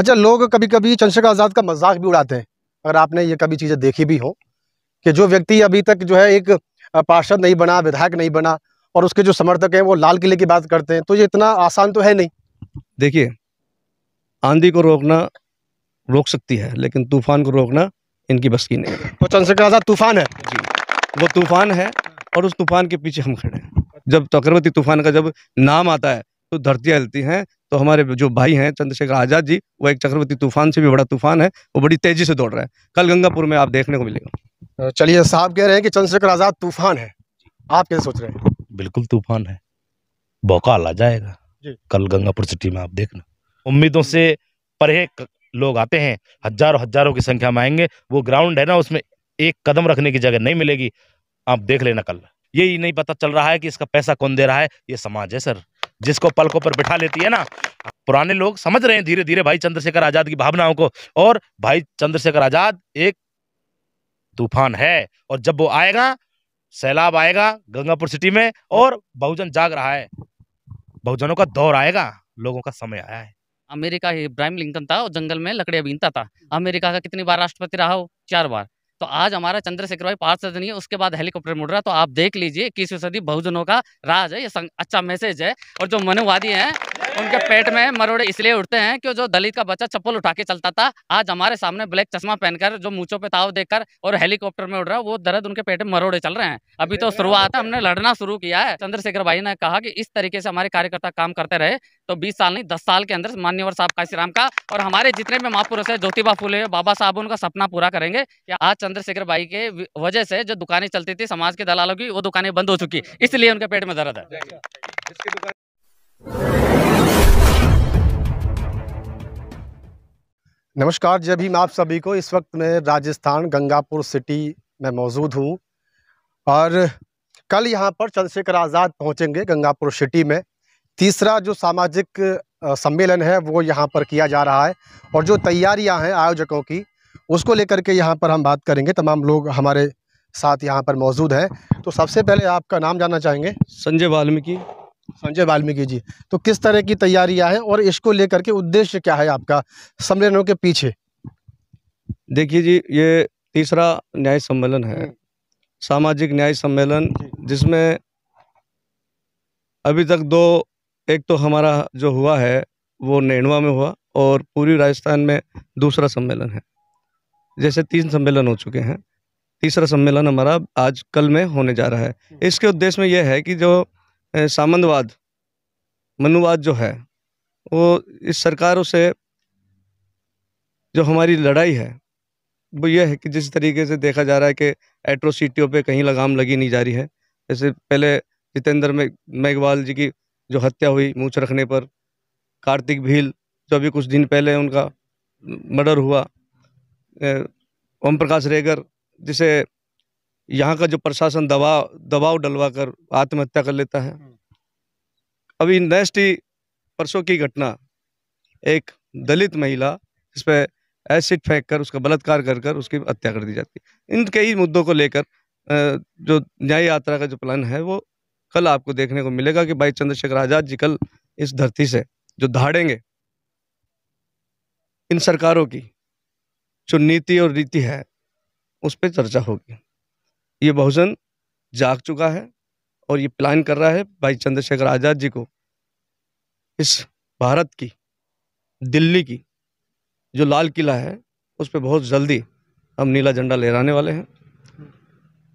अच्छा लोग कभी कभी चंद्रशेखर आज़ाद का मजाक भी उड़ाते हैं अगर आपने ये कभी चीज़ें देखी भी हो कि जो व्यक्ति अभी तक जो है एक पार्षद नहीं बना विधायक नहीं बना और उसके जो समर्थक हैं वो लाल किले की बात करते हैं तो ये इतना आसान तो है नहीं देखिए आंधी को रोकना रोक सकती है लेकिन तूफान को रोकना इनकी बस की नहीं है तो चंद्रशेखर आज़ाद तूफान है वो तूफान है और उस तूफान के पीछे हम खड़े हैं जब चक्रवर्ती तूफान का जब नाम आता है तो धरतियाँ हिलती हैं तो हमारे जो भाई हैं चंद्रशेखर आज़ाद जी वो एक चक्रवर्ती तूफान से भी बड़ा तूफान है वो बड़ी तेज़ी से दौड़ रहे हैं कल गंगापुर में आप देखने को मिलेगा चलिए साहब कह रहे हैं कि चंद्रशेखर आज़ाद तूफान है आप क्या सोच रहे हैं बिल्कुल तूफान है भोकाल आ जाएगा कल गंगापुर सिटी में आप देखना उम्मीदों से परे लोग आते हैं हजारों हजारों की संख्या में आएंगे वो ग्राउंड है ना उसमें एक कदम रखने की जगह नहीं मिलेगी आप देख लेना कल यही नहीं पता चल रहा है कि इसका पैसा कौन दे रहा है ये समाज है सर जिसको पलकों पर बिठा लेती है ना पुराने लोग समझ रहे हैं धीरे धीरे भाई चंद्रशेखर आजाद की भावनाओं को और भाई चंद्रशेखर आजाद एक तूफान है और जब वो आएगा सैलाब आएगा गंगापुर सिटी में और बहुजन जाग रहा है बहुजनों का दौर आएगा लोगों का समय आया है अमेरिका इब्राहिम लिंकन था और जंगल में लकड़ियां बीनता था अमेरिका का कितनी बार राष्ट्रपति रहा हो चार बार तो आज हमारा चंद्रशेखर भाई पार्षद नहीं है उसके बाद हेलीकॉप्टर मुड़ रहा है तो आप देख लीजिए इक्कीसवीं सदी बहुजनों का राज है ये अच्छा मैसेज है और जो मनुवादी हैं उनके पेट में मरोड़े इसलिए उठते हैं कि जो दलित का बच्चा चप्पल उठा के चलता था आज हमारे सामने ब्लैक चश्मा पहनकर जो मूछों पे ताव देकर और हेलीकॉप्टर में उड़ रहा है वो दर्द उनके पेट में मरोड़े चल रहे हैं अभी तो शुरुआत है हमने लड़ना शुरू किया है चंद्रशेखर भाई ने कहा कि इस तरीके से हमारे कार्यकर्ता काम करते रहे तो बीस साल नहीं दस साल के अंदर मान्यवर साहब काशीराम का और हमारे जितने भी महापुरुष है ज्योतिबा फूले बाबा साहब उनका सपना पूरा करेंगे आज चंद्रशेखर भाई के वजह से जो दुकानें चलती थी समाज के दलालों की वो दुकानें बंद हो चुकी इसलिए उनके पेट में दर्द है नमस्कार जय भीम आप सभी को इस वक्त मैं राजस्थान गंगापुर सिटी में मौजूद हूँ और कल यहाँ पर चंद्रशेखर आज़ाद पहुँचेंगे गंगापुर सिटी में तीसरा जो सामाजिक सम्मेलन है वो यहाँ पर किया जा रहा है और जो तैयारियाँ हैं आयोजकों की उसको लेकर के यहाँ पर हम बात करेंगे तमाम लोग हमारे साथ यहाँ पर मौजूद हैं तो सबसे पहले आपका नाम जानना चाहेंगे संजय वाल्मीकि संजय वाल्मीकि जी तो किस तरह की तैयारियां हैं और इसको लेकर के उद्देश्य क्या है आपका सम्मेलनों के पीछे देखिए जी ये तीसरा न्याय सम्मेलन है हम्म। सामाजिक न्याय सम्मेलन जिसमें अभी तक दो एक तो हमारा जो हुआ है वो नैनवा में हुआ और पूरी राजस्थान में दूसरा सम्मेलन है जैसे तीन सम्मेलन हो चुके हैं तीसरा सम्मेलन हमारा आज कल में होने जा रहा है हम्म। इसके उद्देश्य में यह है कि जो सामंतवाद मनुवाद जो है वो इस सरकारों से जो हमारी लड़ाई है वो ये है कि जिस तरीके से देखा जा रहा है कि एट्रोसिटियों पे कहीं लगाम लगी नहीं जा रही है जैसे पहले जितेंद्र में मेघवाल जी की जो हत्या हुई मूछ रखने पर कार्तिक भील जो अभी कुछ दिन पहले उनका मर्डर हुआ ओम प्रकाश रेगर जिसे यहाँ का जो प्रशासन दबाव दबाव डलवा कर आत्महत्या कर लेता है हम्म। अभी नेक्स्ट ही परसों की घटना एक दलित महिला जिस पर एसिड फेंक कर उसका बलात्कार कर कर उसकी हत्या कर दी जाती है इन कई मुद्दों को लेकर जो न्याय यात्रा का जो प्लान है वो कल आपको देखने को मिलेगा कि भाई चंद्रशेखर आज़ाद जी कल इस धरती से जो धाड़ेंगे इन सरकारों की जो नीति और रीति है उस पर चर्चा होगी ये बहुजन जाग चुका है और ये प्लान कर रहा है भाई चंद्रशेखर आज़ाद जी को इस भारत की दिल्ली की जो लाल किला है उस पर बहुत जल्दी हम नीला झंडा लहराने वाले हैं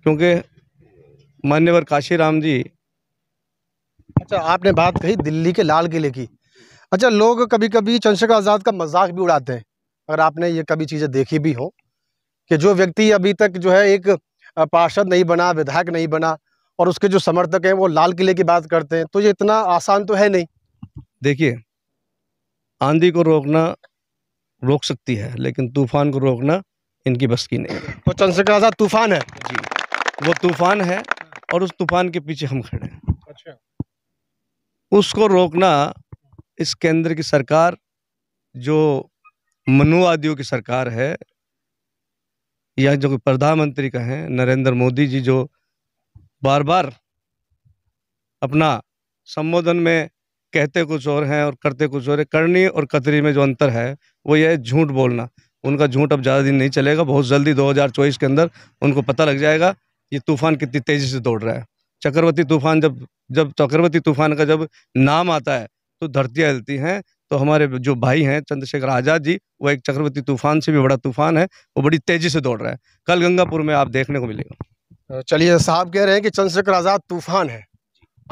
क्योंकि मान्यवर काशीराम जी अच्छा आपने बात कही दिल्ली के लाल किले की अच्छा लोग कभी कभी चंद्रशेखर आज़ाद का मजाक भी उड़ाते हैं अगर आपने ये कभी चीज़ें देखी भी हो कि जो व्यक्ति अभी तक जो है एक पार्षद नहीं बना विधायक नहीं बना और उसके जो समर्थक हैं वो लाल किले की बात करते हैं तो ये इतना आसान तो है नहीं देखिए आंधी को रोकना रोक सकती है लेकिन तूफान को रोकना इनकी बस की नहीं है तो चंद्रशेखर आज़ाद तूफान है जी वो तूफान है और उस तूफान के पीछे हम खड़े हैं अच्छा उसको रोकना इस केंद्र की सरकार जो मनुवादियों की सरकार है या जो प्रधानमंत्री का है नरेंद्र मोदी जी जो बार बार अपना संबोधन में कहते कुछ और हैं और करते कुछ और है करनी और कतरी में जो अंतर है वो यह झूठ बोलना उनका झूठ अब ज़्यादा दिन नहीं चलेगा बहुत जल्दी 2024 के अंदर उनको पता लग जाएगा ये तूफान कितनी तेज़ी से दौड़ रहा है चक्रवर्ती तूफान जब जब चक्रवर्ती तूफान का जब नाम आता है तो धरतियाँ हिलती हैं तो हमारे जो भाई हैं चंद्रशेखर आज़ाद जी वो एक चक्रवर्ती तूफान से भी बड़ा तूफान है वो बड़ी तेज़ी से दौड़ रहा है कल गंगापुर में आप देखने को मिलेगा तो चलिए साहब कह रहे हैं कि चंद्रशेखर आज़ाद तूफान है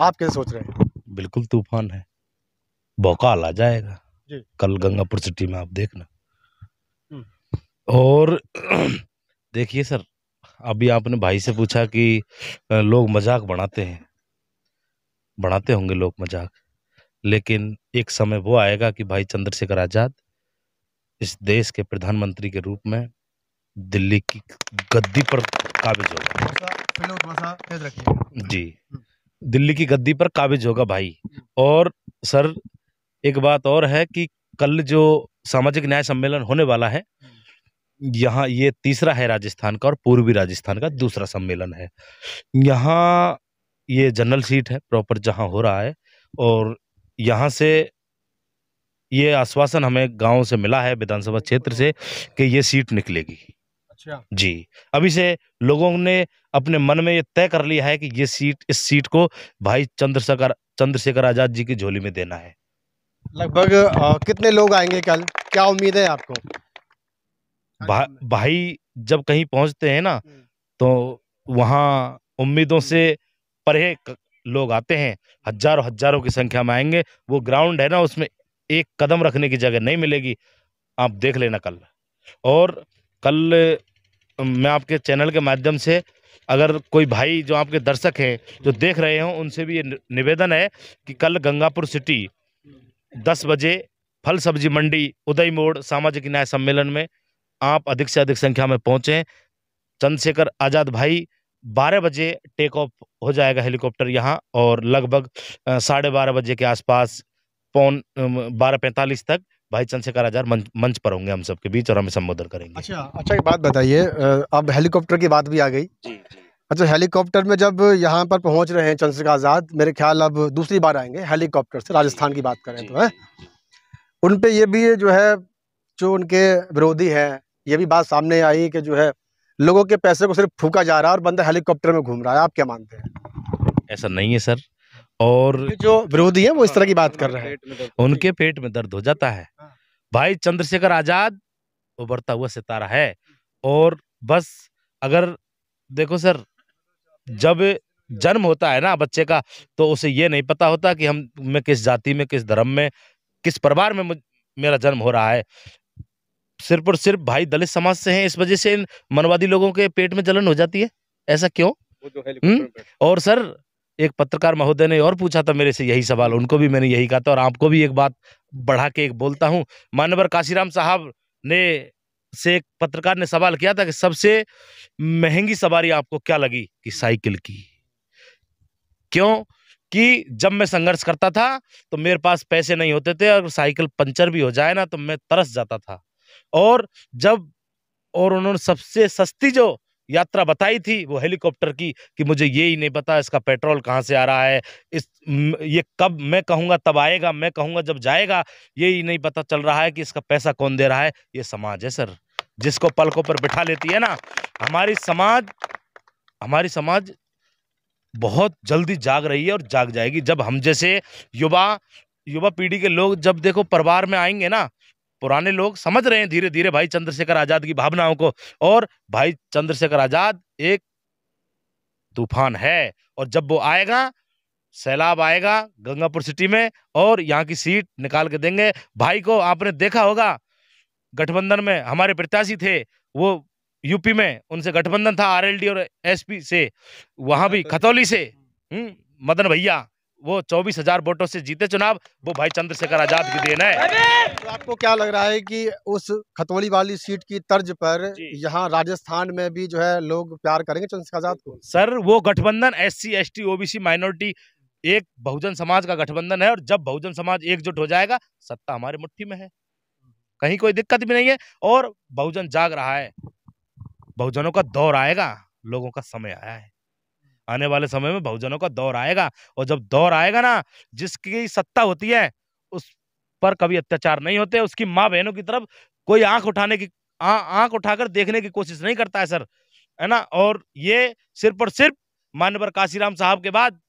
आप क्या सोच रहे हैं बिल्कुल तूफान है बौकाल आ जाएगा कल गंगापुर सिटी में आप देखना हम्म। और देखिए सर अभी आपने भाई से पूछा कि लोग मजाक बनाते हैं बनाते होंगे लोग मजाक लेकिन एक समय वो आएगा कि भाई चंद्रशेखर आज़ाद इस देश के प्रधानमंत्री के रूप में दिल्ली की गद्दी पर काबिज होगा जी दिल्ली की गद्दी पर काबिज होगा भाई और सर एक बात और है कि कल जो सामाजिक न्याय सम्मेलन होने वाला है यहाँ ये तीसरा है राजस्थान का और पूर्वी राजस्थान का दूसरा सम्मेलन है यहाँ ये जनरल सीट है प्रॉपर जहाँ हो रहा है और यहाँ से ये आश्वासन हमें गांव से मिला है विधानसभा क्षेत्र से कि ये सीट निकलेगी अच्छा जी अभी से लोगों ने अपने मन में ये तय कर लिया है कि ये सीट इस सीट को भाई चंद्रशेखर चंद्रशेखर आजाद जी की झोली में देना है लगभग कितने लोग आएंगे कल क्या उम्मीद है आपको भा, भाई जब कहीं पहुंचते हैं ना हम्म। तो वहाँ उम्मीदों से परे लोग आते हैं हजारों हजारों की संख्या में आएंगे वो ग्राउंड है ना उसमें एक कदम रखने की जगह नहीं मिलेगी आप देख लेना कल और कल मैं आपके चैनल के माध्यम से अगर कोई भाई जो आपके दर्शक हैं जो देख रहे हों उनसे भी ये निवेदन है कि कल गंगापुर सिटी दस बजे फल सब्जी मंडी उदय मोड़ सामाजिक न्याय सम्मेलन में आप अधिक से अधिक संख्या में पहुँचें चंद्रशेखर आज़ाद भाई बारह बजे टेक ऑफ हो जाएगा हेलीकॉप्टर यहाँ और लगभग साढ़े बारह बजे के आसपास पौन बारह पैंतालीस तक भाई चंद्रशेखर आजाद मंच, मंच पर होंगे हम सबके बीच और हमें संबोधन करेंगे अच्छा अच्छा एक बात बताइए अब हेलीकॉप्टर की बात भी आ गई जी, जी। अच्छा हेलीकॉप्टर में जब यहाँ पर पहुँच रहे हैं चंद्रशेखर आज़ाद मेरे ख्याल अब दूसरी बार आएंगे हेलीकॉप्टर से राजस्थान की बात करें तो है उन पर ये भी जो है जो उनके विरोधी हैं ये भी बात सामने आई कि जो है लोगों के पैसे को सिर्फ फूका जा रहा है और बंदा हेलीकॉप्टर में घूम रहा है आप क्या मानते हैं ऐसा नहीं है सर और जो विरोधी है वो इस तरह की बात कर रहे हैं उनके पेट में दर्द हो जाता है हाँ। भाई चंद्रशेखर आजाद उभरता हुआ सितारा है और बस अगर देखो सर जब जन्म होता है ना बच्चे का तो उसे ये नहीं पता होता कि हम मैं किस जाति में किस धर्म में किस परिवार में मेरा जन्म हो रहा है सिर्फ और सिर्फ भाई दलित समाज से हैं इस वजह से इन मनवादी लोगों के पेट में जलन हो जाती है ऐसा क्यों हम्म? और सर एक पत्रकार महोदय ने और पूछा था मेरे से यही सवाल उनको भी मैंने यही कहा था और आपको भी एक बात बढ़ा के एक बोलता हूँ मानवर काशीराम साहब ने से एक पत्रकार ने सवाल किया था कि सबसे महंगी सवारी आपको क्या लगी कि साइकिल की क्यों कि जब मैं संघर्ष करता था तो मेरे पास पैसे नहीं होते थे और साइकिल पंचर भी हो जाए ना तो मैं तरस जाता था और जब और उन्होंने सबसे सस्ती जो यात्रा बताई थी वो हेलीकॉप्टर की कि मुझे ये ही नहीं पता इसका पेट्रोल कहाँ से आ रहा है इस ये कब मैं कहूँगा तब आएगा मैं कहूँगा जब जाएगा ये ही नहीं पता चल रहा है कि इसका पैसा कौन दे रहा है ये समाज है सर जिसको पलकों पर बिठा लेती है ना हमारी समाज हमारी समाज बहुत जल्दी जाग रही है और जाग जाएगी जब हम जैसे युवा युवा पीढ़ी के लोग जब देखो परिवार में आएंगे ना पुराने लोग समझ रहे हैं धीरे धीरे भाई चंद्रशेखर आज़ाद की भावनाओं को और भाई चंद्रशेखर आज़ाद एक तूफान है और जब वो आएगा सैलाब आएगा गंगापुर सिटी में और यहाँ की सीट निकाल के देंगे भाई को आपने देखा होगा गठबंधन में हमारे प्रत्याशी थे वो यूपी में उनसे गठबंधन था आरएलडी और एसपी से वहां भी हाँ, तो खतौली से हम्म। हम्म, मदन भैया वो चौबीस हजार वोटों से जीते चुनाव वो भाई चंद्रशेखर आजाद की देन है तो आपको क्या लग रहा है कि उस खतौली वाली सीट की तर्ज पर यहाँ राजस्थान में भी जो है लोग प्यार करेंगे चंद्रशेखर आजाद को सर वो गठबंधन S C S T OBC minority एक बहुजन समाज का गठबंधन है और जब बहुजन समाज एकजुट हो जाएगा सत्ता हमारे मुठ्ठी में है कहीं कोई दिक्कत भी नहीं है और बहुजन जाग रहा है बहुजनों का दौर आएगा लोगों का समय आया है आने वाले समय में बहुजनों का दौर आएगा और जब दौर आएगा ना जिसकी सत्ता होती है उस पर कभी अत्याचार नहीं होते उसकी माँ बहनों की तरफ कोई आंख उठाने की आंख उठाकर देखने की कोशिश नहीं करता है सर है ना और ये सिर्फ और सिर्फ मान्यवर काशीराम साहब के बाद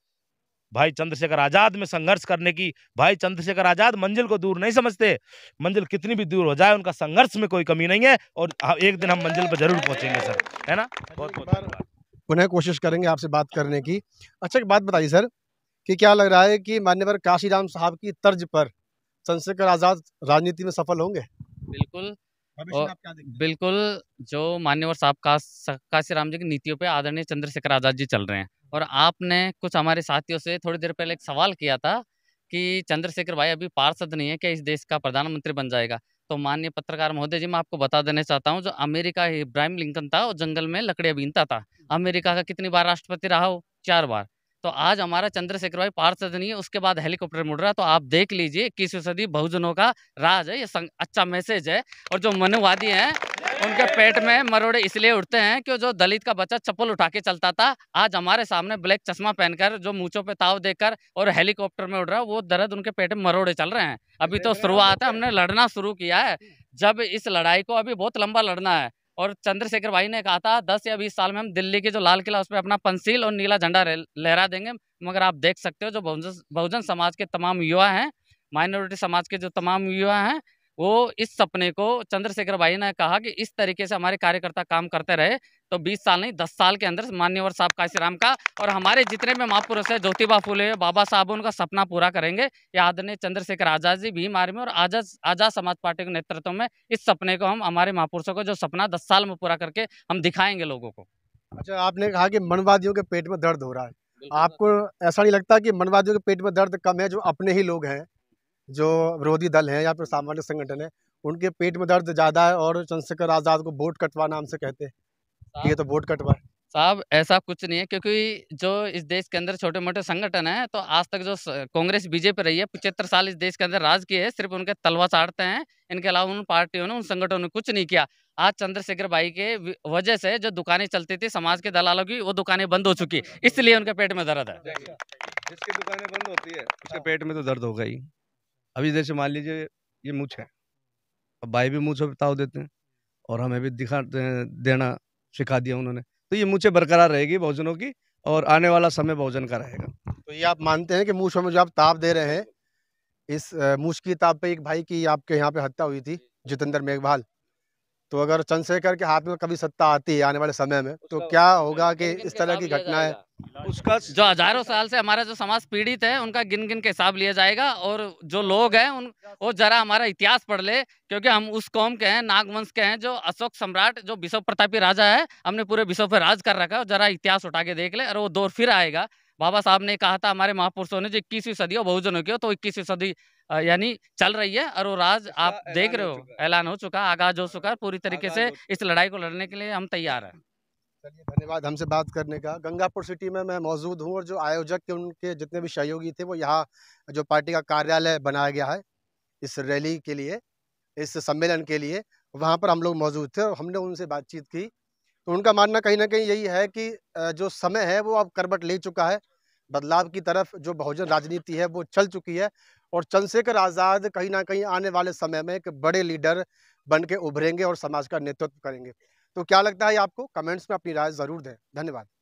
भाई चंद्रशेखर आजाद में संघर्ष करने की भाई चंद्रशेखर आजाद मंजिल को दूर नहीं समझते मंजिल कितनी भी दूर हो जाए उनका संघर्ष में कोई कमी नहीं है और एक दिन हम मंजिल पर जरूर पहुंचेंगे सर है ना बहुत बहुत धन्यवाद पुनः कोशिश करेंगे आपसे बात करने की अच्छा एक बात बताइए सर कि क्या लग रहा है कि मान्यवर काशीराम साहब की तर्ज पर चंद्रशेखर आज़ाद राजनीति में सफल होंगे बिल्कुल और बिल्कुल जो मान्यवर साहब का काशीराम जी की नीतियों पे आदरणीय चंद्रशेखर आज़ाद जी चल रहे हैं और आपने कुछ हमारे साथियों से थोड़ी देर पहले एक सवाल किया था कि चंद्रशेखर भाई अभी पार्षद नहीं है क्या इस देश का प्रधानमंत्री बन जाएगा तो मान्य पत्रकार महोदय जी मैं आपको बता देना चाहता हूँ जो अमेरिका इब्राहिम लिंकन था वो जंगल में लकड़ियाँ बीनता था अमेरिका का कितनी बार राष्ट्रपति रहा हो चार बार तो आज हमारा चंद्रशेखर भाई पार्षद नहीं है उसके बाद हेलीकॉप्टर मुड़ रहा है तो आप देख लीजिए इक्कीसवीं सदी बहुजनों का राज है ये अच्छा मैसेज है और जो मनुवादी हैं उनके पेट में मरोड़े इसलिए उठते हैं कि जो दलित का बच्चा चप्पल उठा के चलता था आज हमारे सामने ब्लैक चश्मा पहनकर जो मूछों पे ताव देकर और हेलीकॉप्टर में उड़ रहा है वो दर्द उनके पेट में मरोड़े चल रहे हैं अभी तो शुरुआत है हमने लड़ना शुरू किया है जब इस लड़ाई को अभी बहुत लंबा लड़ना है और चंद्रशेखर भाई ने कहा था दस या बीस साल में हम दिल्ली के जो लाल किला उस पर अपना पंसील और नीला झंडा लहरा देंगे मगर आप देख सकते हो जो बहुजन बहुजन समाज के तमाम युवा हैं माइनॉरिटी समाज के जो तमाम युवा हैं वो इस सपने को चंद्रशेखर भाई ने कहा कि इस तरीके से हमारे कार्यकर्ता काम करते रहे तो 20 साल नहीं 10 साल के अंदर मान्यवर साहब काशीराम का और हमारे जितने भी महापुरुष है ज्योतिबा फूले बाबा साहब उनका सपना पूरा करेंगे याद ने चंद्रशेखर आजाद जी भीम आर्मी और आजाद आजाद समाज पार्टी के नेतृत्व में इस सपने को हम हमारे महापुरुषों को जो सपना दस साल में पूरा करके हम दिखाएंगे लोगों को अच्छा आपने कहा कि मनवादियों के पेट में दर्द हो रहा है आपको ऐसा नहीं लगता कि मनवादियों के पेट में दर्द कम है जो अपने ही लोग हैं जो विरोधी दल हैं या फिर सामाजिक संगठन है उनके पेट में दर्द ज़्यादा है और चंद्रशेखर आज़ाद को वोट कटवा नाम से कहते हैं ये तो वोट कटवा साहब ऐसा कुछ नहीं है क्योंकि जो इस देश के अंदर छोटे मोटे संगठन है तो आज तक जो कांग्रेस बीजेपी रही है पचहत्तर साल इस देश के अंदर राज किए है सिर्फ उनके तलवा चाटते हैं इनके अलावा उन पार्टियों ने उन संगठनों ने कुछ नहीं किया आज चंद्रशेखर भाई के वजह से जो दुकानें चलती थी समाज के दलालों की वो दुकानें बंद हो चुकी इसलिए उनके पेट में दर्द है जिसकी दुकानें बंद होती है उसके पेट में तो दर्द होगा ही अभी जैसे मान लीजिए ये मूछ है अब भाई भी मूछ ताव देते हैं और हमें भी दिखा देना सिखा दिया उन्होंने तो ये मूछे बरकरार रहेगी भोजनों की और आने वाला समय भोजन का रहेगा तो ये आप मानते हैं कि मूछ में जो आप ताप दे रहे हैं इस मूछ की ताप पे एक भाई की आपके यहाँ पे हत्या हुई थी जितेंद्र मेघवाल तो अगर चंद्रशेखर के हाथ में कभी सत्ता आती है आने वाले समय में तो क्या होगा कि इस तरह की घटना है उसका जो हजारों साल से हमारा जो समाज पीड़ित है उनका गिन गिन के हिसाब लिया जाएगा और जो लोग हैं उन वो जरा हमारा इतिहास पढ़ ले क्योंकि हम उस कौम के हैं नागवंश के हैं जो अशोक सम्राट जो विश्व प्रतापी राजा है हमने पूरे विश्व पर राज कर रखा है जरा इतिहास उठा के देख ले और वो दौर फिर आएगा बाबा साहब ने कहा था हमारे महापुरुषों ने जो इक्कीसवीं सदी हो बहुजनों की हो तो इक्कीसवीं सदी यानी चल रही है और वो राज आप देख रहे हो ऐलान हो चुका आगाज हो चुका पूरी तरीके से इस लड़ाई को लड़ने के लिए हम तैयार हैं चलिए धन्यवाद हमसे बात करने का गंगापुर सिटी में मैं मौजूद हूँ और जो आयोजक के उनके जितने भी सहयोगी थे वो यहाँ जो पार्टी का कार्यालय बनाया गया है इस रैली के लिए इस सम्मेलन के लिए वहाँ पर हम लोग मौजूद थे और हमने उनसे बातचीत की तो उनका मानना कहीं ना कहीं यही है कि जो समय है वो अब करबट ले चुका है बदलाव की तरफ जो बहुजन राजनीति है वो चल चुकी है और चंद्रशेखर आज़ाद कहीं ना कहीं आने वाले समय में एक बड़े लीडर बन के उभरेंगे और समाज का नेतृत्व करेंगे तो क्या लगता है आपको कमेंट्स में अपनी राय ज़रूर दें धन्यवाद